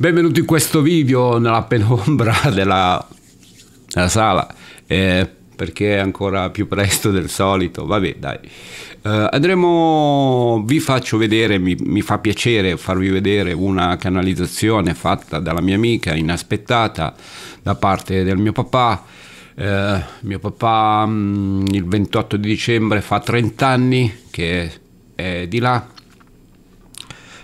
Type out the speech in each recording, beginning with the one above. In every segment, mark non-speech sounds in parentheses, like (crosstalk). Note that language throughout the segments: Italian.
Benvenuti in questo video nella penombra (laughs) della, della sala, eh, perché è ancora più presto del solito, vabbè dai. Eh, andremo, vi faccio vedere, mi, mi fa piacere farvi vedere una canalizzazione fatta dalla mia amica, inaspettata, da parte del mio papà. Eh, mio papà mh, mm, il 28 di dicembre fa 30 anni che è di là.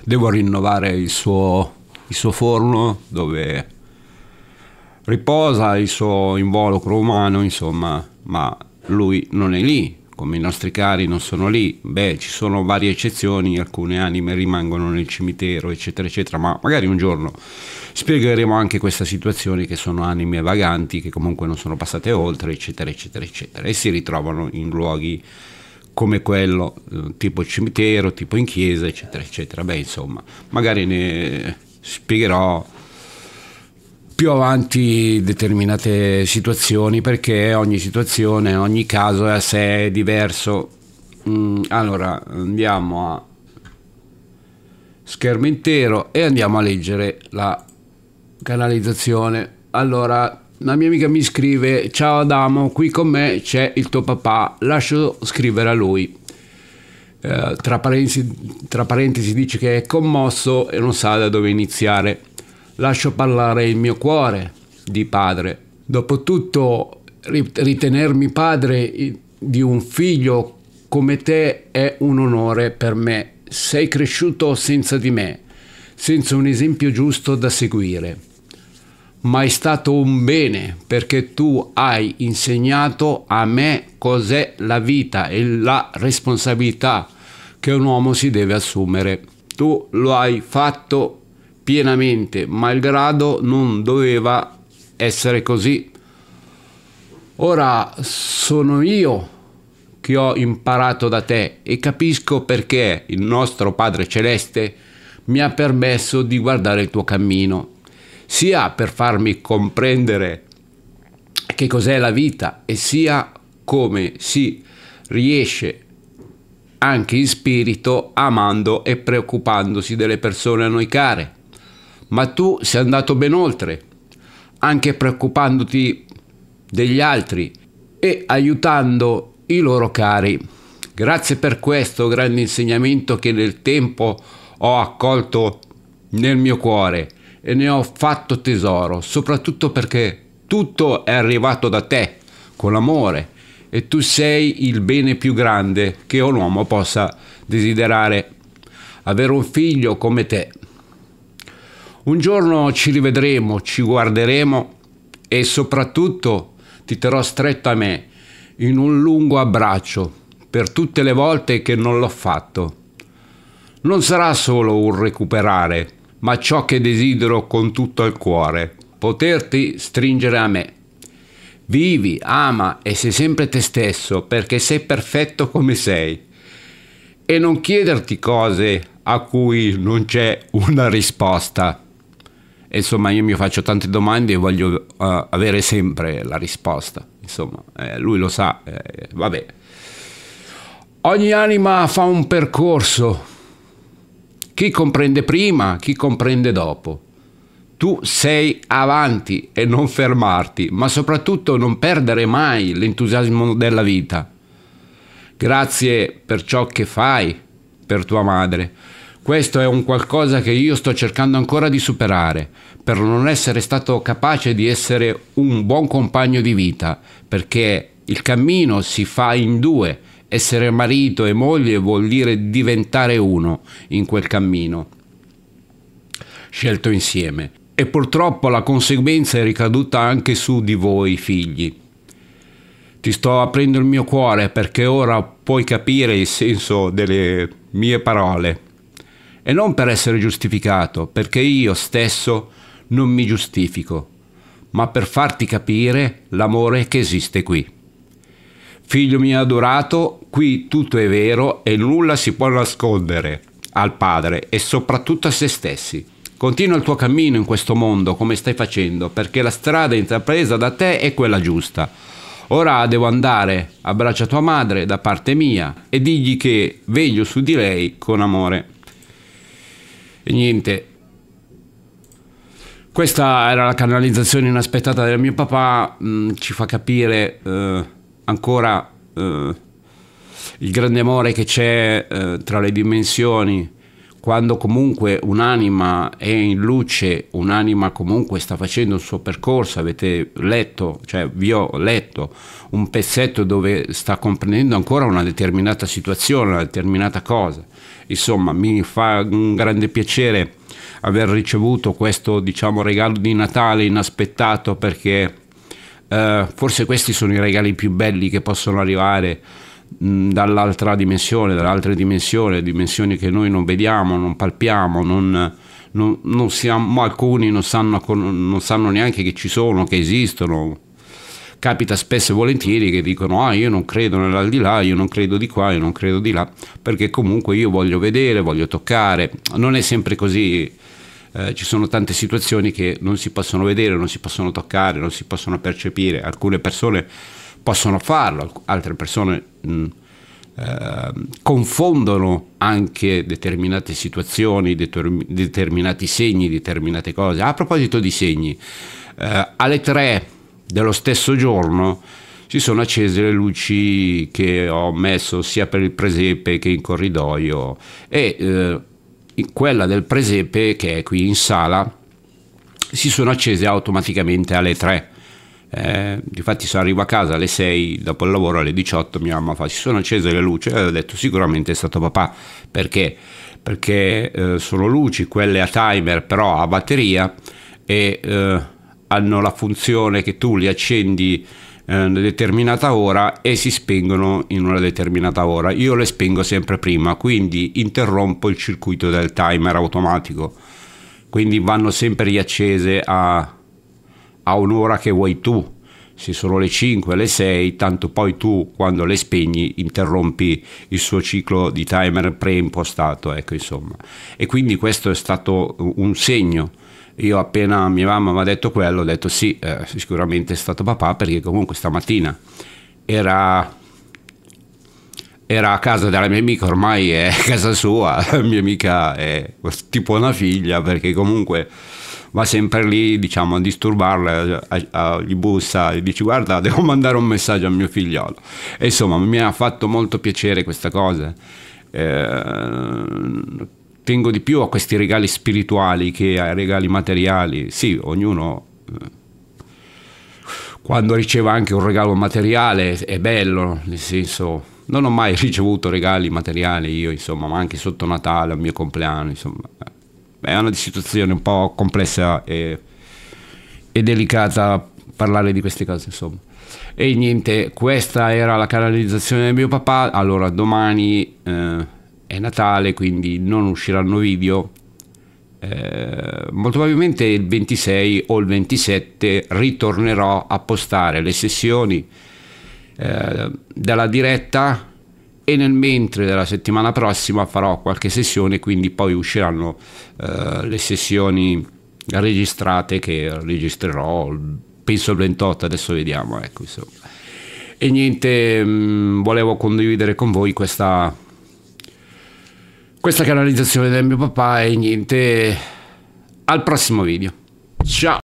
Devo rinnovare il suo il suo forno dove riposa il suo involucro umano, insomma, ma lui non è lì, come i nostri cari non sono lì. Beh, ci sono varie eccezioni, alcune anime rimangono nel cimitero, eccetera, eccetera, ma magari un giorno spiegheremo anche questa situazione che sono anime vaganti, che comunque non sono passate oltre, eccetera, eccetera, eccetera, e si ritrovano in luoghi come quello, eh, tipo cimitero, tipo in chiesa, eccetera, eccetera. Beh, insomma, magari ne spiegherò più avanti determinate situazioni perché ogni situazione, ogni caso è a sé diverso. Mm, allora andiamo a schermo intero e andiamo a leggere la canalizzazione. Allora la mia amica mi scrive ciao Adamo, qui con me c'è il tuo papà, lascio scrivere a lui. Eh, tra, parentesi, tra parentesi dice che è commosso e non sa da dove iniziare. Lascio parlare il mio cuore di padre. Dopotutto ritenermi padre di un figlio come te è un onore per me. Sei cresciuto senza di me, senza un esempio giusto da seguire ma è stato un bene perché tu hai insegnato a me cos'è la vita e la responsabilità che un uomo si deve assumere. Tu lo hai fatto pienamente, malgrado non doveva essere così. Ora sono io che ho imparato da te e capisco perché il nostro Padre Celeste mi ha permesso di guardare il tuo cammino sia per farmi comprendere che cos'è la vita e sia come si riesce anche in spirito amando e preoccupandosi delle persone a noi care. Ma tu sei andato ben oltre, anche preoccupandoti degli altri e aiutando i loro cari. Grazie per questo grande insegnamento che nel tempo ho accolto nel mio cuore e ne ho fatto tesoro, soprattutto perché tutto è arrivato da te, con l'amore, e tu sei il bene più grande che un uomo possa desiderare, avere un figlio come te. Un giorno ci rivedremo, ci guarderemo e soprattutto ti terrò stretto a me in un lungo abbraccio per tutte le volte che non l'ho fatto. Non sarà solo un recuperare, ma ciò che desidero con tutto il cuore, poterti stringere a me. Vivi, ama e sei sempre te stesso perché sei perfetto come sei. E non chiederti cose a cui non c'è una risposta. Insomma, io mi faccio tante domande e voglio uh, avere sempre la risposta. Insomma, eh, lui lo sa, eh, vabbè. Ogni anima fa un percorso, chi comprende prima, chi comprende dopo. Tu sei avanti e non fermarti, ma soprattutto non perdere mai l'entusiasmo della vita. Grazie per ciò che fai per tua madre. Questo è un qualcosa che io sto cercando ancora di superare, per non essere stato capace di essere un buon compagno di vita, perché il cammino si fa in due essere marito e moglie vuol dire diventare uno in quel cammino scelto insieme. E purtroppo la conseguenza è ricaduta anche su di voi figli. Ti sto aprendo il mio cuore perché ora puoi capire il senso delle mie parole. E non per essere giustificato, perché io stesso non mi giustifico, ma per farti capire l'amore che esiste qui. Figlio mio adorato, qui tutto è vero e nulla si può nascondere al Padre e soprattutto a se stessi. Continua il tuo cammino in questo mondo come stai facendo, perché la strada intrapresa da te è quella giusta. Ora devo andare, abbraccia tua madre da parte mia e digli che veglio su di lei con amore. E niente, questa era la canalizzazione inaspettata del mio papà, mh, mm, ci fa capire eh, ancora eh, il grande amore che c'è eh, tra le dimensioni, quando comunque un'anima è in luce, un'anima comunque sta facendo il suo percorso, avete letto, cioè vi ho letto un pezzetto dove sta comprendendo ancora una determinata situazione, una determinata cosa. Insomma, mi fa un grande piacere aver ricevuto questo, diciamo, regalo di Natale inaspettato perché eh, forse questi sono i regali più belli che possono arrivare dall'altra dimensione, dall'altra dimensione, dimensioni che noi non vediamo, non palpiamo, non, non, non siamo, alcuni non sanno, non sanno, neanche che ci sono, che esistono. Capita spesso e volentieri che dicono ah io non credo nell'aldilà, io non credo di qua, io non credo di là, perché comunque io voglio vedere, voglio toccare, non è sempre così, eh, ci sono tante situazioni che non si possono vedere, non si possono toccare, non si possono percepire, alcune persone possono farlo, altre persone Mm, eh, confondono anche determinate situazioni, determinati segni, determinate cose. A proposito di segni, eh, alle 3 dello stesso giorno si sono accese le luci che ho messo sia per il presepe che in corridoio e eh, quella del presepe che è qui in sala si sono accese automaticamente alle 3 eh, difatti sono arrivato a casa alle 6 dopo il lavoro alle 18 mia mamma fa si sono accese le luci e ho detto sicuramente è stato papà perché? perché eh, sono luci quelle a timer però a batteria e eh, hanno la funzione che tu li accendi a eh, una determinata ora e si spengono in una determinata ora io le spengo sempre prima quindi interrompo il circuito del timer automatico quindi vanno sempre riaccese a a un'ora che vuoi tu, se sono le 5, le 6, tanto poi tu quando le spegni interrompi il suo ciclo di timer preimpostato, ecco insomma. E quindi questo è stato un segno. Io appena mia mamma mi ha detto quello, ho detto sì, eh, sicuramente è stato papà perché comunque stamattina era era a casa della mia amica, ormai è a (laughs) casa sua, la mia amica è tipo una figlia perché comunque va sempre lì diciamo a disturbarla, a, a, gli bussa e dici guarda devo mandare un messaggio a mio figliolo. E insomma mi ha fatto molto piacere questa cosa. Eh, tengo di più a questi regali spirituali che ai regali materiali. Sì, ognuno eh, quando riceve anche un regalo materiale è bello, nel senso non ho mai (laughs) ricevuto regali materiali io, insomma, ma anche sotto Natale, al mio compleanno, insomma. È una situazione un po' complessa e, e delicata parlare di queste cose, insomma. E niente, questa era la canalizzazione del mio papà, allora domani eh, è Natale, quindi non usciranno video. Eh, molto probabilmente il 26 o il 27 ritornerò a postare le sessioni eh, della diretta e nel mentre della settimana prossima farò qualche sessione, quindi poi usciranno eh, le sessioni registrate che registrerò, penso il 28, adesso vediamo, ecco insomma. E niente, mh, mm, volevo condividere con voi questa, questa canalizzazione del mio papà e niente, al prossimo video. Ciao!